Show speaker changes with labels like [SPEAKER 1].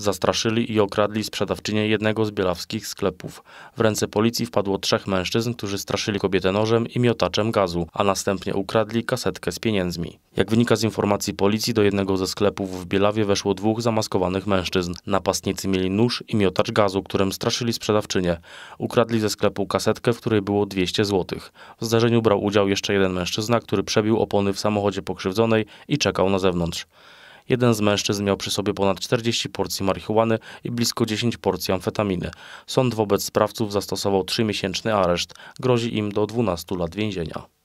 [SPEAKER 1] Zastraszyli i okradli sprzedawczynię jednego z bielawskich sklepów. W ręce policji wpadło trzech mężczyzn, którzy straszyli kobietę nożem i miotaczem gazu, a następnie ukradli kasetkę z pieniędzmi. Jak wynika z informacji policji, do jednego ze sklepów w Bielawie weszło dwóch zamaskowanych mężczyzn. Napastnicy mieli nóż i miotacz gazu, którym straszyli sprzedawczynię. Ukradli ze sklepu kasetkę, w której było 200 zł. W zdarzeniu brał udział jeszcze jeden mężczyzna, który przebił opony w samochodzie pokrzywdzonej i czekał na zewnątrz. Jeden z mężczyzn miał przy sobie ponad 40 porcji marihuany i blisko 10 porcji amfetaminy. Sąd wobec sprawców zastosował 3-miesięczny areszt. Grozi im do 12 lat więzienia.